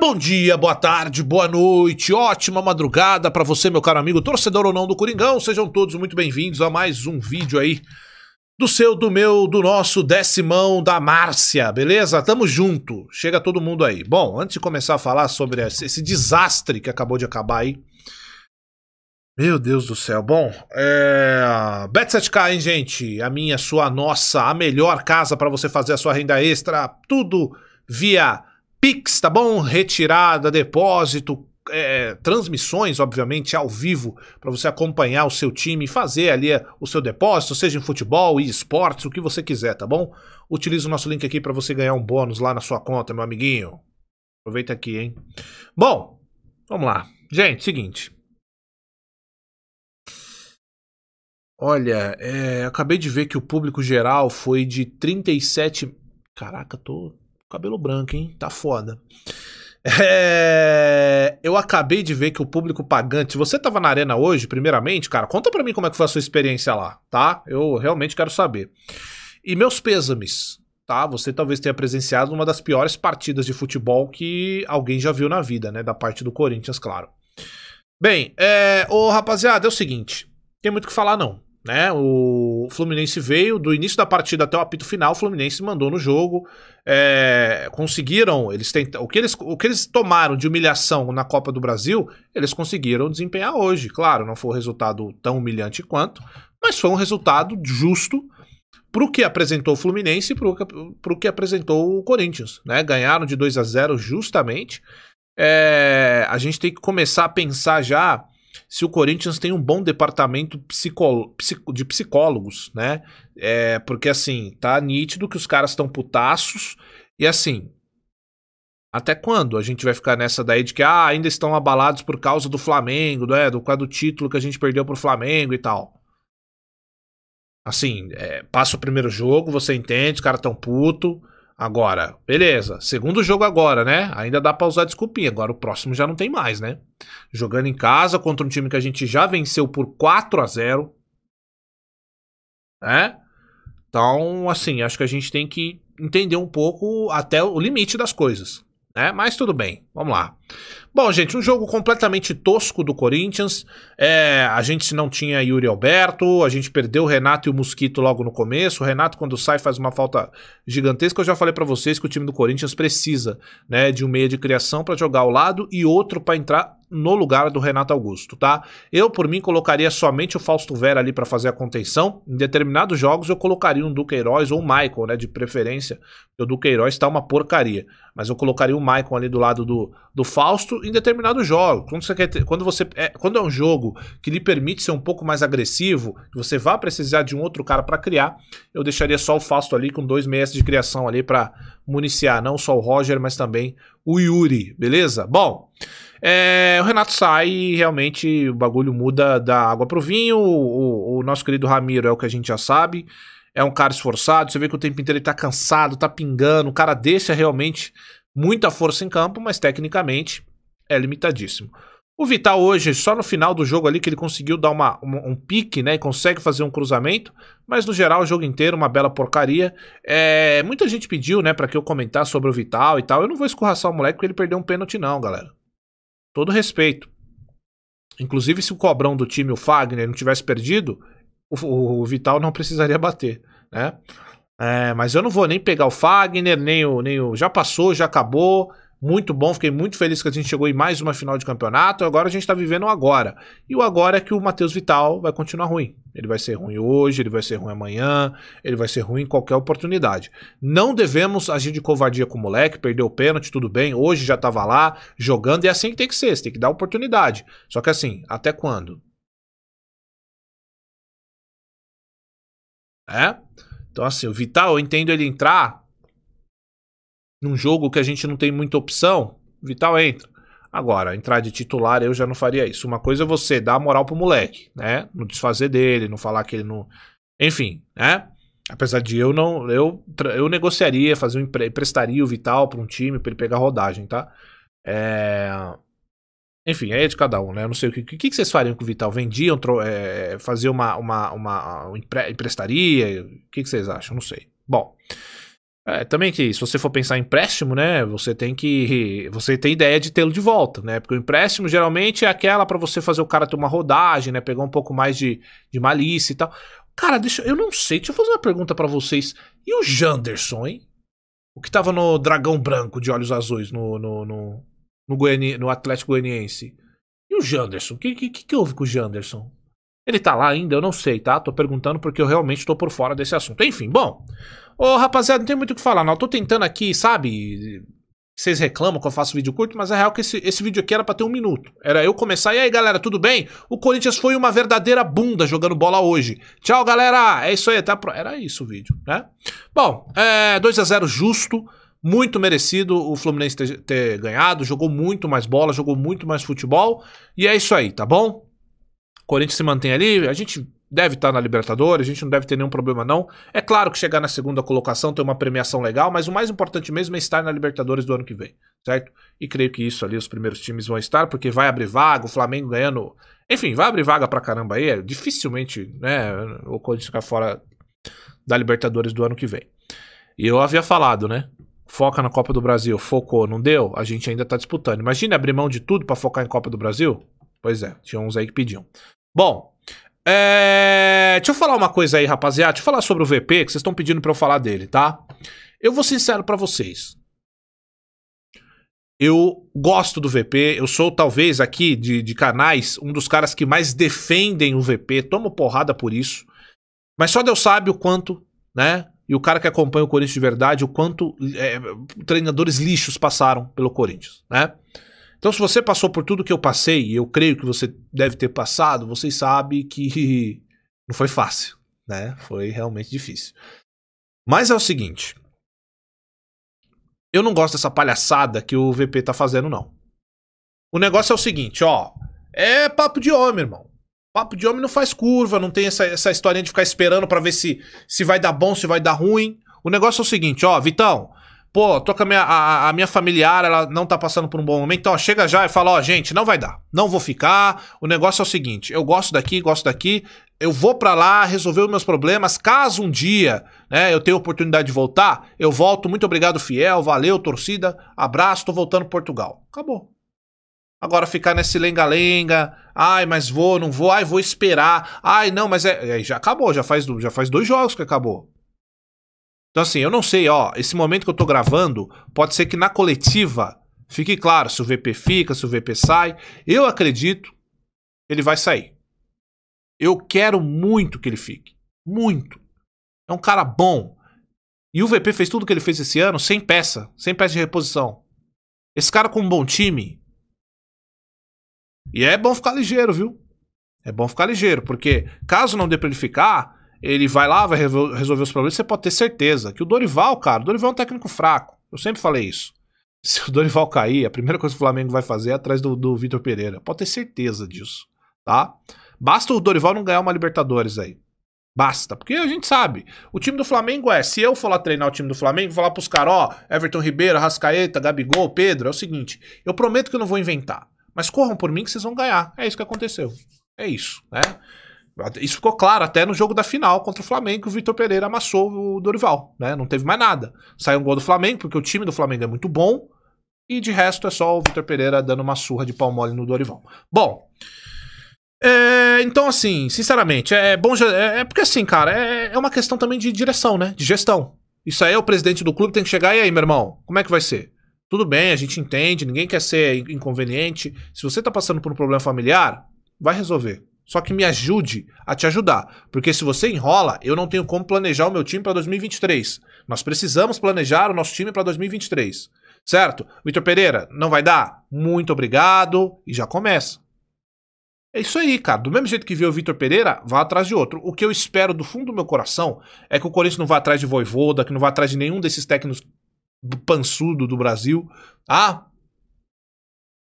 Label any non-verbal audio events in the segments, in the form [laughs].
bom dia, boa tarde, boa noite, ótima madrugada para você, meu caro amigo, torcedor ou não do Coringão. Sejam todos muito bem-vindos a mais um vídeo aí do seu, do meu, do nosso decimão da Márcia, beleza? Tamo junto. Chega todo mundo aí. Bom, antes de começar a falar sobre esse desastre que acabou de acabar aí, meu Deus do céu. Bom, é... Bet7k, hein, gente? A minha, a sua, nossa, a melhor casa para você fazer a sua renda extra. Tudo via Pix, tá bom? Retirada, depósito, é, transmissões, obviamente, ao vivo, para você acompanhar o seu time fazer ali é, o seu depósito, seja em futebol, e esportes, o que você quiser, tá bom? utilize o nosso link aqui para você ganhar um bônus lá na sua conta, meu amiguinho. Aproveita aqui, hein? Bom, vamos lá. Gente, seguinte. Olha, é, acabei de ver que o público geral foi de 37. Caraca, tô Cabelo branco, hein? Tá foda. É... Eu acabei de ver que o público pagante. você tava na arena hoje, primeiramente, cara, conta pra mim como é que foi a sua experiência lá, tá? Eu realmente quero saber. E meus pêsames, tá? Você talvez tenha presenciado uma das piores partidas de futebol que alguém já viu na vida, né? Da parte do Corinthians, claro. Bem, é... ô rapaziada, é o seguinte: tem muito o que falar, não. Né? O Fluminense veio do início da partida até o apito final, o Fluminense mandou no jogo. É, conseguiram, eles tentam, o, que eles, o que eles tomaram de humilhação na Copa do Brasil, eles conseguiram desempenhar hoje. Claro, não foi um resultado tão humilhante quanto, mas foi um resultado justo para o que apresentou o Fluminense e para o que apresentou o Corinthians. Né? Ganharam de 2 a 0 justamente. É, a gente tem que começar a pensar já se o Corinthians tem um bom departamento de psicólogos, né? É, porque assim, tá nítido que os caras estão putaços e assim. Até quando a gente vai ficar nessa daí de que ah, ainda estão abalados por causa do Flamengo, né? Do, do título que a gente perdeu pro Flamengo e tal. Assim, é, passa o primeiro jogo, você entende, os caras estão puto. Agora, beleza. Segundo jogo agora, né? Ainda dá pra usar desculpinha. Agora o próximo já não tem mais, né? Jogando em casa contra um time que a gente já venceu por 4 a 0 Né? Então, assim, acho que a gente tem que entender um pouco até o limite das coisas. Né? Mas tudo bem. Vamos lá. Bom, gente, um jogo completamente tosco do Corinthians. É, a gente não tinha Yuri Alberto, a gente perdeu o Renato e o Mosquito logo no começo. O Renato, quando sai, faz uma falta gigantesca. Eu já falei para vocês que o time do Corinthians precisa né, de um meia de criação para jogar ao lado e outro para entrar no lugar do Renato Augusto, tá? Eu, por mim, colocaria somente o Fausto Vera ali para fazer a contenção. Em determinados jogos, eu colocaria um Duqueiroz ou o Michael, né? De preferência, o Duqueiroz tá uma porcaria. Mas eu colocaria o Michael ali do lado do, do, Fausto em determinado jogo Quando você, quer ter, quando, você é, quando é um jogo que lhe permite ser um pouco mais agressivo, que você vai precisar de um outro cara para criar, eu deixaria só o Fausto ali com dois meses de criação ali para municiar, não só o Roger, mas também o Yuri, beleza? Bom, é, o Renato sai e realmente o bagulho muda da água pro vinho. O, o, o nosso querido Ramiro é o que a gente já sabe. É um cara esforçado, você vê que o tempo inteiro ele tá cansado, tá pingando, o cara deixa realmente muita força em campo, mas tecnicamente é limitadíssimo. O Vital hoje, só no final do jogo ali que ele conseguiu dar uma, um, um pique, né? E consegue fazer um cruzamento, mas no geral o jogo inteiro uma bela porcaria. É, muita gente pediu, né, para que eu comentar sobre o Vital e tal. Eu não vou escorraçar o moleque porque ele perdeu um pênalti não, galera. Todo respeito. Inclusive se o cobrão do time, o Fagner, não tivesse perdido, o, o, o Vital não precisaria bater, né? É, mas eu não vou nem pegar o Fagner, nem o, nem o. Já passou, já acabou. Muito bom, fiquei muito feliz que a gente chegou em mais uma final de campeonato. Agora a gente está vivendo o agora. E o agora é que o Matheus Vital vai continuar ruim. Ele vai ser ruim hoje, ele vai ser ruim amanhã, ele vai ser ruim em qualquer oportunidade. Não devemos agir de covardia com o moleque, perdeu o pênalti, tudo bem, hoje já estava lá jogando e é assim que tem que ser, você tem que dar oportunidade. Só que assim, até quando? É? Então, assim, o Vital, eu entendo ele entrar num jogo que a gente não tem muita opção. Vital entra. Agora, entrar de titular eu já não faria isso. Uma coisa é você dar moral pro moleque, né? Não desfazer dele, não falar que ele não. Enfim, né? Apesar de eu não. Eu, eu negociaria, fazer um emprestaria o Vital para um time para ele pegar rodagem, tá? É enfim, aí é de cada um, né? Eu não sei o que, que, que vocês fariam com o Vital. Vendiam, é, faziam uma, uma, uma, uma empre emprestaria? O que, que vocês acham? Não sei. Bom, é, também que se você for pensar em empréstimo, né, você tem que você tem ideia de tê-lo de volta, né? Porque o empréstimo geralmente é aquela para você fazer o cara ter uma rodagem, né, pegar um pouco mais de, de malícia e tal. Cara, deixa eu não sei, deixa eu fazer uma pergunta para vocês. E o Janderson, hein? O que tava no Dragão Branco de Olhos Azuis no, no, no no, Goiani, no Atlético Goianiense. E o Janderson? O que, que, que houve com o Janderson? Ele tá lá ainda? Eu não sei, tá? Tô perguntando porque eu realmente tô por fora desse assunto. Enfim, bom. Ô, rapaziada, não tem muito o que falar, não. Eu tô tentando aqui, sabe? Vocês reclamam que eu faço vídeo curto, mas é real que esse, esse vídeo aqui era pra ter um minuto. Era eu começar. E aí, galera, tudo bem? O Corinthians foi uma verdadeira bunda jogando bola hoje. Tchau, galera. É isso aí. Até a pro... Era isso o vídeo, né? Bom, é 2x0 justo. Muito merecido o Fluminense ter, ter ganhado, jogou muito mais bola, jogou muito mais futebol. E é isso aí, tá bom? Corinthians se mantém ali, a gente deve estar tá na Libertadores, a gente não deve ter nenhum problema não. É claro que chegar na segunda colocação tem uma premiação legal, mas o mais importante mesmo é estar na Libertadores do ano que vem, certo? E creio que isso ali os primeiros times vão estar, porque vai abrir vaga, o Flamengo ganhando, enfim, vai abrir vaga pra caramba aí, é dificilmente, né, o Corinthians ficar fora da Libertadores do ano que vem. E eu havia falado, né? foca na Copa do Brasil, focou, não deu, a gente ainda tá disputando. Imagina abrir mão de tudo para focar em Copa do Brasil? Pois é, tinha uns aí que pediam. Bom, é... deixa eu falar uma coisa aí, rapaziada. Deixa eu falar sobre o VP, que vocês estão pedindo para eu falar dele, tá? Eu vou sincero para vocês. Eu gosto do VP, eu sou talvez aqui de, de canais um dos caras que mais defendem o VP, tomo porrada por isso. Mas só Deus sabe o quanto, né? E o cara que acompanha o Corinthians de verdade, o quanto é, treinadores lixos passaram pelo Corinthians, né? Então, se você passou por tudo que eu passei, e eu creio que você deve ter passado, vocês sabem que [laughs] não foi fácil, né? Foi realmente difícil. Mas é o seguinte. Eu não gosto dessa palhaçada que o VP tá fazendo, não. O negócio é o seguinte, ó. É papo de homem, irmão. Papo de homem não faz curva, não tem essa, essa história de ficar esperando para ver se, se vai dar bom, se vai dar ruim. O negócio é o seguinte, ó, Vitão, pô, tô com a minha, a, a, minha familiar, ela não tá passando por um bom momento, então ó, chega já e fala, ó, gente, não vai dar, não vou ficar, o negócio é o seguinte, eu gosto daqui, gosto daqui, eu vou para lá resolver os meus problemas, caso um dia, né, eu tenha oportunidade de voltar, eu volto, muito obrigado, fiel, valeu, torcida, abraço, tô voltando pro Portugal. Acabou. Agora ficar nesse lenga-lenga, ai, mas vou, não vou, ai, vou esperar, ai, não, mas é, é, já acabou, já faz, já faz dois jogos que acabou. Então assim, eu não sei, ó, esse momento que eu tô gravando, pode ser que na coletiva fique claro se o VP fica, se o VP sai. Eu acredito ele vai sair. Eu quero muito que ele fique, muito. É um cara bom. E o VP fez tudo que ele fez esse ano sem peça, sem peça de reposição. Esse cara com um bom time, e é bom ficar ligeiro, viu? É bom ficar ligeiro, porque caso não dê pra ele ficar, ele vai lá, vai resolver os problemas, você pode ter certeza que o Dorival, cara, o Dorival é um técnico fraco. Eu sempre falei isso. [laughs] Se o Dorival cair, a primeira coisa que o Flamengo vai fazer é atrás do, do Vitor Pereira. Pode ter certeza disso, tá? Basta o Dorival não ganhar uma Libertadores aí. Basta, porque a gente sabe. O time do Flamengo é, se eu for lá treinar o time do Flamengo, vou falar pros caras, ó, Everton Ribeiro, Rascaeta, Gabigol, Pedro, é o seguinte, eu prometo que eu não vou inventar. Mas corram por mim que vocês vão ganhar. É isso que aconteceu. É isso, né? Isso ficou claro até no jogo da final contra o Flamengo, o Vitor Pereira amassou o Dorival, né? Não teve mais nada. Saiu um gol do Flamengo, porque o time do Flamengo é muito bom. E de resto é só o Vitor Pereira dando uma surra de pau mole no Dorival. Bom. É, então, assim, sinceramente, é bom. É, é porque, assim, cara, é, é uma questão também de direção, né? De gestão. Isso aí é o presidente do clube tem que chegar. E aí, meu irmão, como é que vai ser? Tudo bem, a gente entende, ninguém quer ser inconveniente. Se você está passando por um problema familiar, vai resolver. Só que me ajude a te ajudar. Porque se você enrola, eu não tenho como planejar o meu time para 2023. Nós precisamos planejar o nosso time para 2023. Certo? Vitor Pereira, não vai dar? Muito obrigado. E já começa. É isso aí, cara. Do mesmo jeito que vê o Vitor Pereira, vá atrás de outro. O que eu espero do fundo do meu coração é que o Corinthians não vá atrás de Voivoda, que não vá atrás de nenhum desses técnicos do pansudo do Brasil. Ah,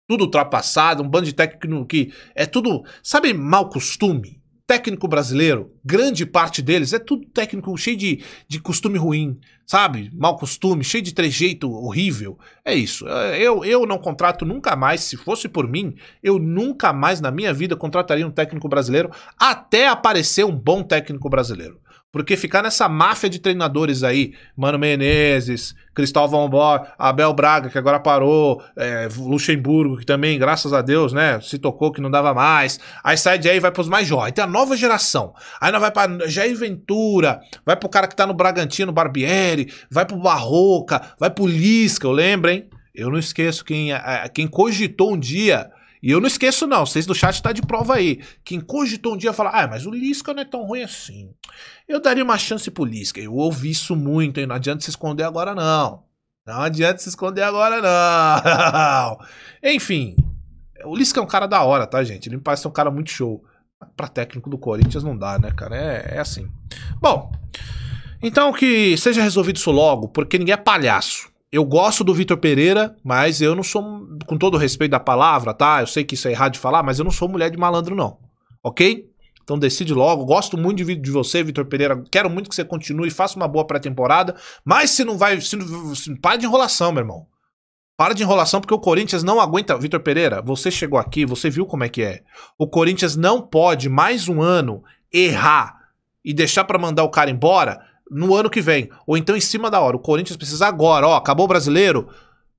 tudo ultrapassado, um bando de técnico que é tudo, sabe, mau costume? Técnico brasileiro, grande parte deles é tudo técnico cheio de, de costume ruim, sabe? Mau costume, cheio de trejeito horrível. É isso. Eu, eu não contrato nunca mais, se fosse por mim, eu nunca mais na minha vida contrataria um técnico brasileiro até aparecer um bom técnico brasileiro. Porque ficar nessa máfia de treinadores aí, Mano Menezes, Cristóvão Bor, Abel Braga, que agora parou, é, Luxemburgo, que também, graças a Deus, né, se tocou que não dava mais. Aí sai de aí vai pros mais jovens. Tem então, a nova geração. Aí vai pra Jair Ventura, vai pro cara que tá no Bragantino, Barbieri, vai pro Barroca, vai pro Lisca, eu lembro, hein? Eu não esqueço quem, é, é, quem cogitou um dia e eu não esqueço, não. Vocês do chat tá de prova aí. Quem cogitou um dia falar, ah, mas o Lisca não é tão ruim assim. Eu daria uma chance pro Lisca. Eu ouvi isso muito, hein? Não adianta se esconder agora, não. Não adianta se esconder agora, não. [laughs] Enfim. O Lisca é um cara da hora, tá, gente? Ele me parece um cara muito show. Pra técnico do Corinthians não dá, né, cara? É, é assim. Bom. Então que seja resolvido isso logo, porque ninguém é palhaço eu gosto do Vitor Pereira, mas eu não sou, com todo o respeito da palavra, tá? Eu sei que isso é errado de falar, mas eu não sou mulher de malandro, não. Ok? Então decide logo. Gosto muito de, de você, Vitor Pereira. Quero muito que você continue, faça uma boa pré-temporada. Mas se não vai. Se, se, para de enrolação, meu irmão. Para de enrolação, porque o Corinthians não aguenta. Vitor Pereira, você chegou aqui, você viu como é que é. O Corinthians não pode, mais um ano, errar e deixar para mandar o cara embora no ano que vem, ou então em cima da hora. O Corinthians precisa agora, ó, acabou o brasileiro.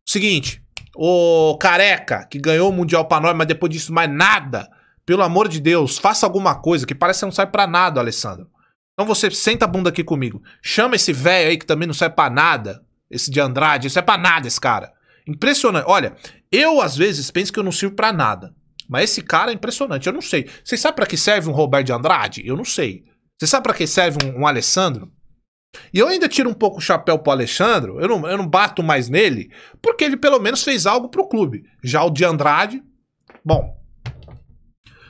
Seguinte, o Careca, que ganhou o Mundial pra nós, mas depois disso mais nada. Pelo amor de Deus, faça alguma coisa, que parece que não sai pra nada, Alessandro. Então você senta a bunda aqui comigo. Chama esse velho aí que também não sai pra nada. Esse de Andrade, isso é pra nada, esse cara. Impressionante. Olha, eu às vezes penso que eu não sirvo pra nada. Mas esse cara é impressionante, eu não sei. Você sabe pra que serve um Roberto de Andrade? Eu não sei. Você sabe para que serve um, um Alessandro? E eu ainda tiro um pouco o chapéu pro Alexandre, eu não, eu não bato mais nele, porque ele pelo menos fez algo pro clube. Já o de Andrade, bom.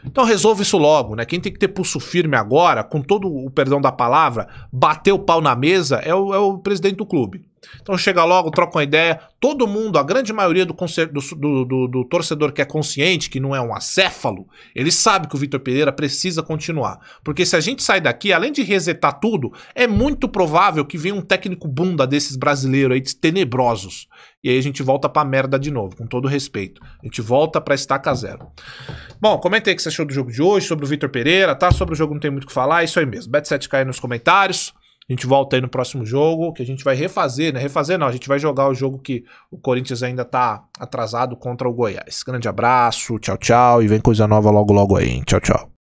Então resolve isso logo, né? Quem tem que ter pulso firme agora, com todo o perdão da palavra, bater o pau na mesa, é o, é o presidente do clube. Então chega logo, troca uma ideia. Todo mundo, a grande maioria do, do, do, do torcedor que é consciente, que não é um acéfalo, ele sabe que o Vitor Pereira precisa continuar. Porque se a gente sai daqui, além de resetar tudo, é muito provável que venha um técnico bunda desses brasileiros aí, tenebrosos. E aí a gente volta pra merda de novo, com todo respeito. A gente volta pra estaca zero. Bom, comenta aí o que você achou do jogo de hoje, sobre o Vitor Pereira, tá? Sobre o jogo não tem muito o que falar, é isso aí mesmo. Bet7 cai nos comentários. A gente volta aí no próximo jogo, que a gente vai refazer, né? Refazer não, a gente vai jogar o jogo que o Corinthians ainda tá atrasado contra o Goiás. Grande abraço, tchau, tchau, e vem coisa nova logo, logo aí. Hein? Tchau, tchau.